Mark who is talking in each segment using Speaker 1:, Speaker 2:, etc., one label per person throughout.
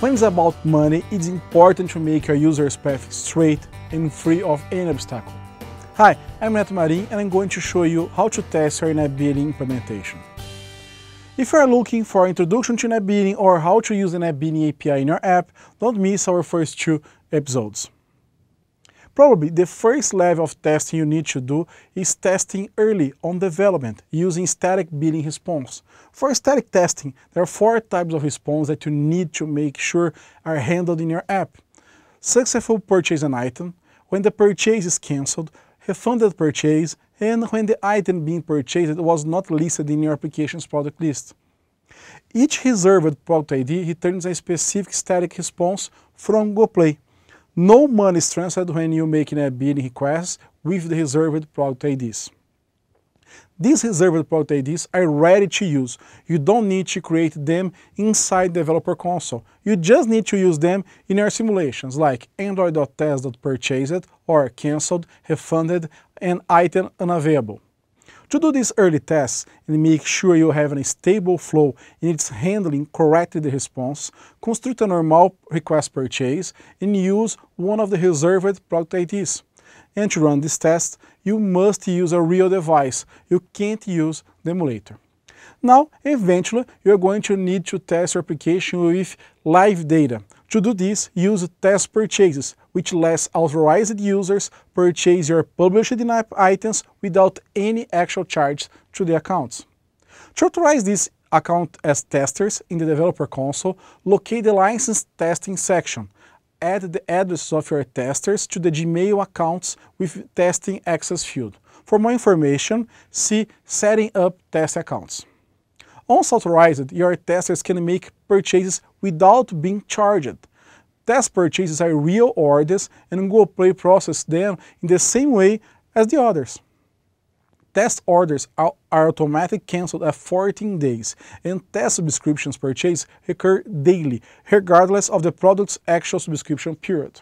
Speaker 1: When it's about money, it's important to make your user's path straight and free of any obstacle. Hi, I'm Neto Marin and I'm going to show you how to test your NetBeating implementation. If you are looking for an introduction to NetBeating or how to use the NetBeating API in your app, don't miss our first two episodes. Probably the first level of testing you need to do is testing early on development using static billing response. For static testing, there are four types of response that you need to make sure are handled in your app. Successful purchase an item, when the purchase is cancelled, refunded purchase, and when the item being purchased was not listed in your application's product list. Each reserved product ID returns a specific static response from GoPlay. No money is transferred when you make a bidding request with the reserved product IDs. These reserved product IDs are ready to use. You don't need to create them inside the developer console. You just need to use them in your simulations like android.test.purchased or cancelled, refunded, and item unavailable. To do these early tests and make sure you have a stable flow and it's handling correctly the response, construct a normal request purchase and use one of the reserved product IDs. And to run this test, you must use a real device, you can't use the emulator. Now, eventually, you're going to need to test your application with live data, to do this, use test purchases, which lets authorized users purchase your published in-app items without any actual charge to the accounts. To authorize this account as testers in the developer console, locate the license testing section. Add the addresses of your testers to the Gmail accounts with testing access field. For more information, see Setting up test accounts. Once authorized, your testers can make purchases without being charged. Test purchases are real orders and Play processes them in the same way as the others. Test orders are, automatically cancelled at 14 days, and test subscriptions purchased occur daily, regardless of the product's actual subscription period.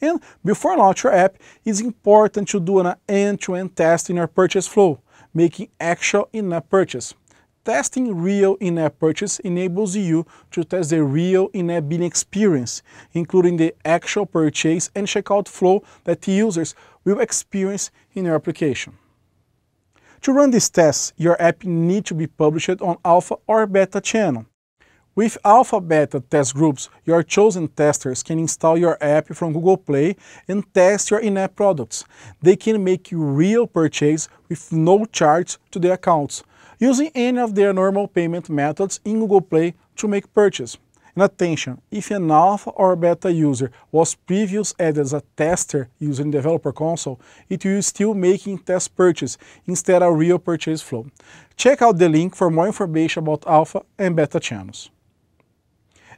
Speaker 1: And before launch your app, it's important to do an end-to-end test in your purchase flow, making actual in app purchase testing real in-app purchase enables you to test the real in-app billing experience, including the actual purchase and checkout flow that users will experience in your application. To run these tests, your app needs to be published on alpha or beta channel. With alpha beta test groups, your chosen testers can install your app from Google Play and test your in-app products. They can make you real purchase with no charge to their accounts, using any of their normal payment methods in Google Play to make purchase. And attention, if an alpha or beta user was previously added as a tester using developer console, it will still making test purchase instead of real purchase flow. Check out the link for more information about alpha and beta channels.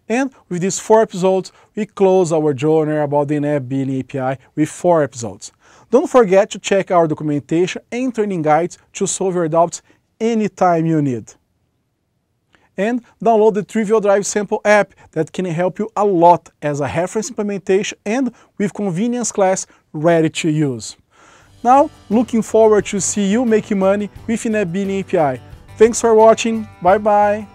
Speaker 1: And with these four episodes, we close our journey about the in-app billing API with four episodes. Don't forget to check our documentation and training guides to solve your doubts anytime you need. And download the Trivial Drive Sample app that can help you a lot as a reference implementation and with convenience class ready to use. Now, looking forward to see you making money with an API. Thanks for watching, bye bye!